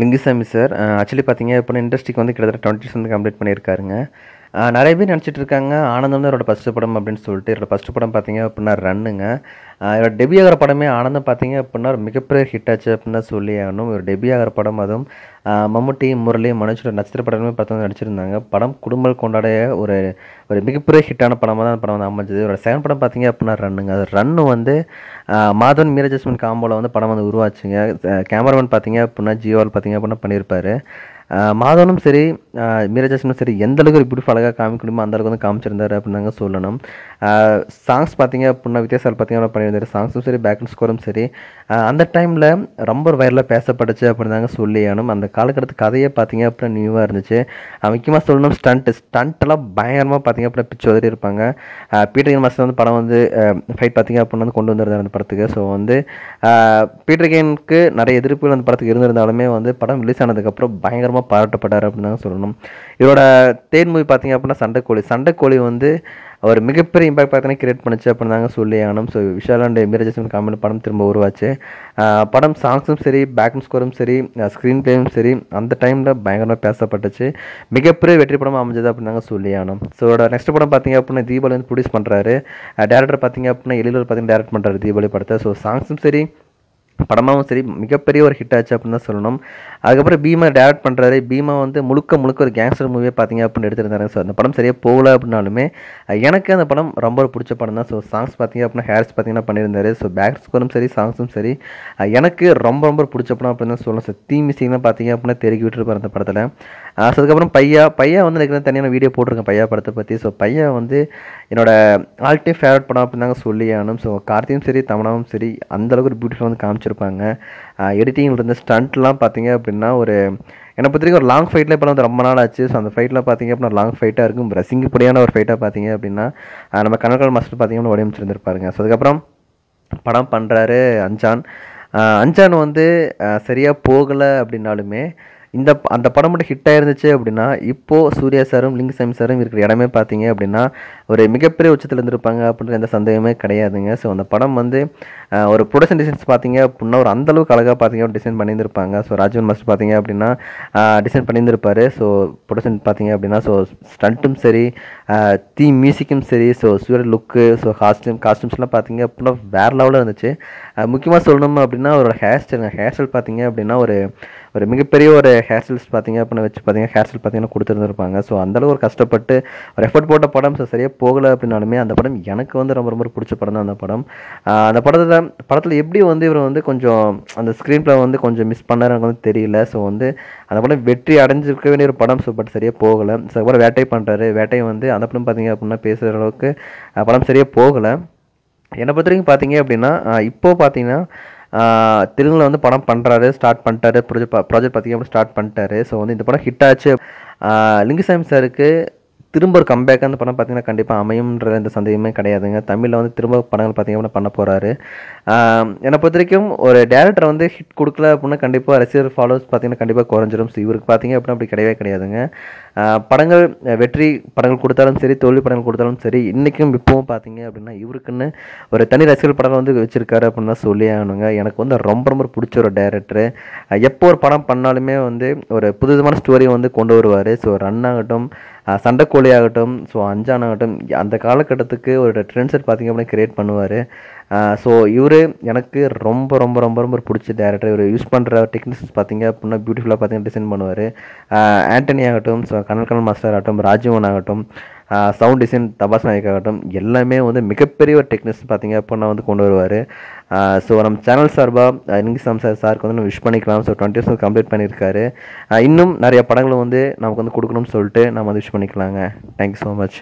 Lingusamy sir actually பார்த்தீங்க இப்போ இண்டஸ்ட்ரிக்கு வந்து கிட்டத்தட்ட டுவெண்ட்டி வந்து கம்ப்ளீட் பண்ணியிருக்காருங்க நிறைய பேர் நினச்சிட்டு இருக்காங்க ஆனந்தம் தான் என்னோடய ஃபஸ்ட்டு படம் அப்படின்னு சொல்லிட்டு என்னோடய ஃபஸ்ட்டு படம் பார்த்தீங்க அப்படின்னா ரன்னுங்க என்னோட டெபி ஆகிற படமே ஆனந்தம் பார்த்தீங்க அப்படின்னா மிகப்பெரிய ஹிட் ஆச்சு அப்படின்னு சொல்லி ஆகணும் ஒரு டெபி ஆகிற படம் அதுவும் மம்முட்டி முரளி மனுஷோட நட்சத்திர படமே பார்த்து நடிச்சிருந்தாங்க படம் குடும்பம் கொண்டாடைய ஒரு ஒரு மிகப்பெரிய ஹிட்டான படமாக தான் அந்த படம் வந்து அமைஞ்சது ஒரு செகண்ட் படம் பார்த்தீங்க அப்படின்னா ரன்னுங்க அது ரன்னு வந்து மாதவன் மீரஜஸ்மின் காம்போவில் வந்து படம் வந்து உருவாச்சுங்க கேமராமேன் பார்த்தீங்க அப்படின்னா ஜியோவில் பார்த்தீங்க அப்படின்னா பண்ணியிருப்பார் மாதவனும் சரி மீரஜாசனும் சரி எந்த அளவுக்கு ஒரு பியூட்டிஃபுல் அழகாக காமிக்கணுமோ அந்த அளவுக்கு வந்து காமிச்சிருந்தார் அப்படின்னாங்க சொல்லணும் சாங்ஸ் பார்த்தீங்க அப்படின்னா வித்தியாசம் பார்த்தீங்கன்னா பண்ணியிருந்தார் சாங்ஸும் சரி பேக்ரவுண்ட் ஸ்கோரும் சரி அந்த டைமில் ரொம்ப வைரலாக பேசப்பட்டுச்சு அப்படின்னு நாங்கள் சொல்லியானும் அந்த காலக்கட்டத்து கதையை பார்த்தீங்க அப்படின்னா நியூவாக இருந்துச்சு முக்கியமாக சொல்லணும் ஸ்டண்ட்டு ஸ்டண்ட்டெல்லாம் பயங்கரமாக பார்த்தீங்க அப்படின்னா பிச்சு உதறி இருப்பாங்க பீட்டர் மாஸ்டர் வந்து படம் வந்து ஃபைட் பார்த்தீங்க அப்படின்னா வந்து கொண்டு வந்திருந்தார் அந்த படத்துக்கு ஸோ வந்து பீட்டர் கேனுக்கு நிறைய எதிர்ப்புகள் அந்த படத்துக்கு இருந்திருந்தாலுமே வந்து படம் ரிலீஸ் ஆனதுக்கப்புறம் பயங்கரமாக பயங்கரமாக பாராட்டப்பட்டார் அப்படின்னு தான் சொல்லணும் இவரோட தேன் மூவி பார்த்திங்க அப்படின்னா சண்டைக்கோழி சண்டைக்கோழி வந்து அவர் மிகப்பெரிய இம்பாக்ட் பார்த்தீங்கன்னா கிரியேட் பண்ணிச்சு அப்படின்னு தாங்க சொல்லி ஆனும் ஸோ விஷால் அண்ட் மீரஜசன் காமெடி படம் திரும்ப உருவாச்சு படம் சாங்ஸும் சரி பேக்ரவுண்ட் ஸ்கோரும் சரி ஸ்க்ரீன் பிளேயும் சரி அந்த டைமில் பயங்கரமாக பேசப்பட்டுச்சு மிகப்பெரிய வெற்றி படமாக அமைஞ்சது அப்படின்னு தாங்க சொல்லி ஆனும் ஸோ நெக்ஸ்ட் படம் பார்த்திங்க அப்படின்னா தீபாவளி வந்து ப்ரொடியூஸ் பண்ணுறாரு டேரக்டர் பார்த்திங்க அப்படின்னா எழுதியில் பார்த்திங்கன்னா டேரக்ட் பண்ணுறாரு தீபாவளி படத்தை ஸோ சாங்ஸும் சரி படமாகவும் சரி மிகப்பெரிய ஒரு ஹிட் ஆச்சு அப்படின்னு தான் சொல்லணும் அதுக்கப்புறம் பீமா டேரக்ட் பண்ணுறாரு பீமா வந்து முழுக்க முழுக்க ஒரு கேங்ஸ்டர் மூவியே பார்த்தீங்க அப்படின்னு எடுத்திருந்தாரு ஸோ அந்த படம் சரியாக போகல அப்படின்னாலுமே எனக்கு அந்த படம் ரொம்ப பிடிச்ச படம் தான் ஸோ சாங்ஸ் பார்த்தீங்க அப்படின்னா ஹேர்ஸ் பார்த்தீங்கன்னா பண்ணியிருந்தாரு ஸோ பேக் ஸ்கோரும் சரி சாங்ஸும் சரி எனக்கு ரொம்ப ரொம்ப பிடிச்ச படம் அப்படின்னு தான் சொல்லணும் ஸோ தீ மிஸ்ஸிங்லாம் பார்த்தீங்க அப்படின்னா தெருக்கி விட்டுருப்பார் அந்த படத்தில் அதுக்கப்புறம் பையா பையா வந்து எனக்கு தனியான வீடியோ போட்டிருக்கேன் பையா படத்தை பற்றி ஸோ பையா வந்து என்னோட ஆல்டி ஃபேவரட் படம் அப்படின்னாங்க சொல்லி ஆனும் ஸோ கார்த்தியும் சரி தமிழாவும் சரி அந்தளவுக்கு ஒரு பியூட்டிஃபுல் வந்து காமிச்சிருப்பாங்க எடிட்டிங்கில் இருந்த ஸ்டண்ட்லாம் பார்த்தீங்க அப்படின்னா ஒரு என்னை பற்றிக்கு ஒரு லாங் ஃபைட்டில் இப்போ வந்து ரொம்ப நாள் ஆச்சு ஸோ அந்த ஃபைட்டில் பார்த்தீங்க அப்படின்னா லாங் ஃபைட்டாக இருக்கும் ரசிங்கப்படியான ஒரு ஃபைட்டாக பார்த்தீங்க அப்படின்னா நம்ம கணக்கால் மாஸ்டர் பார்த்தீங்கன்னா வடிவமைச்சிருந்துருப்பாருங்க ஸோ அதுக்கப்புறம் படம் பண்ணுறாரு அஞ்சான் அஞ்சான் வந்து சரியாக போகலை அப்படின்னாலுமே இந்த அந்த படம் மட்டும் ஹிட்டாக இருந்துச்சு அப்படின்னா இப்போது சூர்யா சாரும் லிங்கசாமி சாரும் இருக்கிற இடமே பார்த்தீங்க அப்படின்னா ஒரு மிகப்பெரிய உச்சத்தில் இருந்திருப்பாங்க அப்படின்ற எந்த சந்தேகமே கிடையாதுங்க ஸோ அந்த படம் வந்து ஒரு ப்ரொடக்ஷன் டிசைன்ஸ் பார்த்தீங்க அப்படின்னா ஒரு அந்தளவுக்கு அழகாக பார்த்தீங்க டிசைன் பண்ணியிருந்திருப்பாங்க ஸோ ராஜவன் மாஸ்டர் பார்த்தீங்க அப்படின்னா டிசைன் பண்ணியிருந்திருப்பாரு ஸோ ப்ரொடக்ஷன் பார்த்தீங்க அப்படின்னா ஸோ ஸ்டண்ட்டும் சரி தீ மியூசிக்கும் சரி ஸோ சூரிய லுக்கு ஸோ காஸ்டியூம் காஸ்டியூம்ஸ்லாம் பார்த்தீங்க அப்படின்னா வேறு லெவலில் இருந்துச்சு முக்கியமாக சொல்லணும் அப்படின்னா அவரோட ஹேர் ஸ்டைல் ஹேர் ஸ்டைல் பார்த்தீங்க அப்படின்னா ஒரு ஒரு மிகப்பெரிய ஒரு ஹேர்ஸ்டைல்ஸ் பார்த்தீங்க அப்படின்னு வச்சு பார்த்தீங்கன்னா ஹேர்ஸ்டைல் பார்த்தீங்கன்னா கொடுத்துருந்துருப்பாங்க ஸோ அந்தளவு ஒரு கஷ்டப்பட்டு ஒரு எஃபர்ட் போட்ட படம் சரியாக போகலை அப்படின்னாலுமே அந்த படம் எனக்கு வந்து ரொம்ப ரொம்ப பிடிச்ச படம் தான் அந்த படம் அந்த படத்தில் படத்தில் எப்படி வந்து இவர் வந்து கொஞ்சம் அந்த ஸ்க்ரீன் பிளே வந்து கொஞ்சம் மிஸ் பண்ணார் எனக்கு வந்து தெரியல ஸோ வந்து அந்த படம் வெற்றி அடைஞ்சிருக்க வேண்டிய ஒரு படம் ஸோ பட் சரியாக போகலை ஸோ அதுக்கப்புறம் வேட்டை பண்ணுறாரு வேட்டையை வந்து அந்த படம் பார்த்தீங்க அப்படின்னா பேசுகிற அளவுக்கு படம் சரியாக போகலை என்னை பொறுத்த வரைக்கும் பார்த்தீங்க அப்படின்னா இப்போது பார்த்தீங்கன்னா தெலுங்கில் வந்து படம் பண்ணுறாரு ஸ்டார்ட் பண்ணிட்டாரு ப்ரொஜெக்ட் ப்ராஜெக்ட் பார்த்திங்க ஸ்டார்ட் பண்ணிட்டாரு ஸோ வந்து இந்த படம் ஹிட் ஆச்சு லிங்குசாமி சாருக்கு திரும்ப ஒரு கம்பேக் அந்த படம் பார்த்தீங்கன்னா கண்டிப்பாக அமையும்ன்ற எந்த சந்தேகமே கிடையாதுங்க தமிழில் வந்து திரும்ப படங்கள் பார்த்திங்க அப்படின்னா பண்ண போகிறாரு என்னை பொறுத்த வரைக்கும் ஒரு டேரக்டர் வந்து ஹிட் கொடுக்கல அப்படின்னா கண்டிப்பாக ரசிகர் ஃபாலோவர்ஸ் பார்த்தீங்கன்னா கண்டிப்பாக குறைஞ்சிடும் ஸோ இவருக்கு பார்த்திங்க அப்படின்னா அப்படி கிடையவே கிடையாதுங்க படங்கள் வெற்றி படங்கள் கொடுத்தாலும் சரி தோல்வி படங்கள் கொடுத்தாலும் சரி இன்றைக்கும் இப்போவும் பார்த்தீங்க அப்படின்னா இவருக்குன்னு ஒரு தனி ரசிகர் படங்கள் வந்து வச்சுருக்காரு அப்படின்னு தான் சொல்லி ஆகணுங்க எனக்கு வந்து ரொம்ப ரொம்ப பிடிச்ச ஒரு டேரக்டரு எப்போ ஒரு படம் பண்ணாலுமே வந்து ஒரு புதுவிதமான ஸ்டோரியை வந்து கொண்டு வருவார் ஸோ ரன் ஆகட்டும் சண்டைக்கோழி ஆகட்டும் ஸோ அஞ்சான் ஆகட்டும் அந்த காலகட்டத்துக்கு ஒரு ட்ரெண்ட் செட் பார்த்திங்க அப்படின்னா கிரியேட் பண்ணுவார் ஸோ இவர் எனக்கு ரொம்ப ரொம்ப ரொம்ப ரொம்ப பிடிச்ச டேரக்டர் இவர் யூஸ் பண்ணுற டெக்னிக்ஸ் பார்த்திங்க அப்படின்னா பியூட்டிஃபுல்லாக பார்த்திங்கன்னா டிசைன் பண்ணுவார் ஆண்டனி ஆகட்டும் ஸோ கனல் கனல் மாஸ்டர் ஆகட்டும் ராஜீவன் ஆகட்டும் சவுண்ட் டிசைன் தபாஸ் நாயக் ஆகட்டும் எல்லாமே வந்து மிகப்பெரிய ஒரு டெக்னிக்ஸ் பார்த்தீங்க நான் வந்து கொண்டு வருவார் ஸோ நம்ம சேனல் சார்பாக இங்கிலீஷ் சார் சாருக்கு வந்து நம்ம விஷ் பண்ணிக்கலாம் ஸோ டுவெண்ட்டி இயர்ஸ் கம்ப்ளீட் பண்ணியிருக்காரு இன்னும் நிறைய படங்களும் வந்து நமக்கு வந்து கொடுக்கணும்னு சொல்லிட்டு நம்ம வந்து விஷ் பண்ணிக்கலாங்க தேங்க்யூ ஸோ மச்